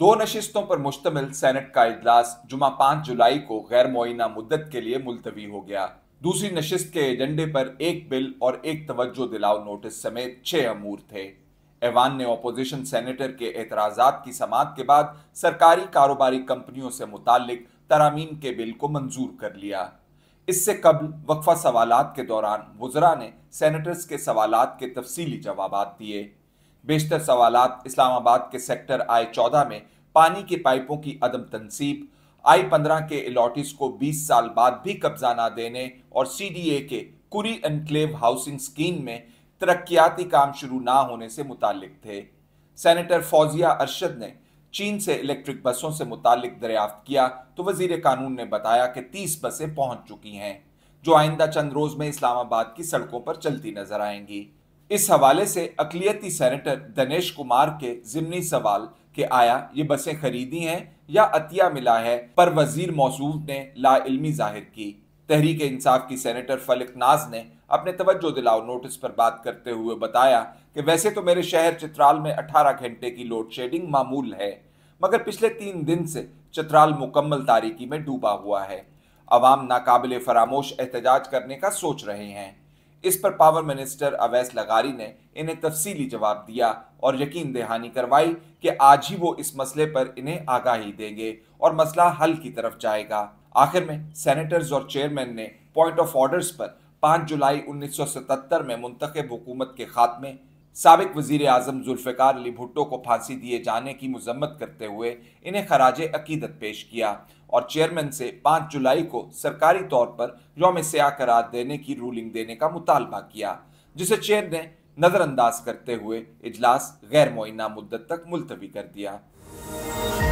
दो नशिस्तों पर मुश्तमिल सेनेट का इजलास जुमा पाँच जुलाई को गैर मुइना मुद्दत के लिए मुलतवी हो गया दूसरी नशिस्त के एजेंडे पर एक बिल और एक तवज्जो दिलाओ नोटिस समेत छह अमूर थे ऐवान ने अपोजिशन सेनेटर के एतराज़ की समात के बाद सरकारी कारोबारी कंपनियों से मुतालिक तरामीम के बिल को मंजूर कर लिया इससे कबल वक्फा सवालत के दौरान वजरा ने सेनेटर्स के सवालत के तफसीली जवाब दिए बेशतर सवाल इस्लामाबाद के सेक्टर आई चौदह में पानी के पाइपों की अदम तनसीब आई पंद्रह के इलाटीज को बीस साल बाद भी कब्जा न देने और सी डी ए के कुरी एनक्लेव हाउसिंग स्कीम में तरक्याती काम शुरू ना होने से मुतालिक थे सेनेटर फौजिया अरशद ने चीन से इलेक्ट्रिक बसों से मुतालिक दरियाफ्त किया तो वजीर कानून ने बताया कि तीस बसें पहुंच चुकी हैं जो आइंदा चंद रोज में इस्लामाबाद की सड़कों पर चलती नजर आएंगी इस हवाले से अकलियती सेनेटर दनेश कुमार के जिमनी सवाल के आया ये बसें खरीदी हैं या अतिया मिला है पर वजीर मौसू ने लाइलमी जाहिर की तहरीक इंसाफ की सेनेटर फलिक नाज ने अपने तवज्जो दिलाओ नोटिस पर बात करते हुए बताया कि वैसे तो मेरे शहर चित्राल में 18 घंटे की लोड शेडिंग मामूल है मगर पिछले तीन दिन से चित्राल मुकम्मल तारीकी में डूबा हुआ है अवाम नाकबिल फरामोश एहतजाज करने का सोच रहे हैं इस पर पावर मिनिस्टर अवैस लगारी ने इन्हें तफसीली जवाब दिया और यकीन दहानी करवाई कि आज ही वो इस मसले पर इन्हें आगाही देंगे और मसला हल की तरफ जाएगा आखिर में सेनेटर्स और चेयरमैन ने पॉइंट ऑफ ऑर्डर्स पर 5 जुलाई 1977 में मुंतखब हुकूमत के खात्मे सबक वजीर अजम जुल्फ़ार अली भुट्टो को फांसी दिए जाने की मजम्मत करते हुए इन्हें खराज अकीदत पेश किया और चेयरमैन से पाँच जुलाई को सरकारी तौर पर योम सयाह करार देने की रूलिंग देने का मुतालबा किया जिसे चेयर ने नज़रअंदाज करते हुए इजलास गैर मुइना मुद्दत तक मुलतवी कर दिया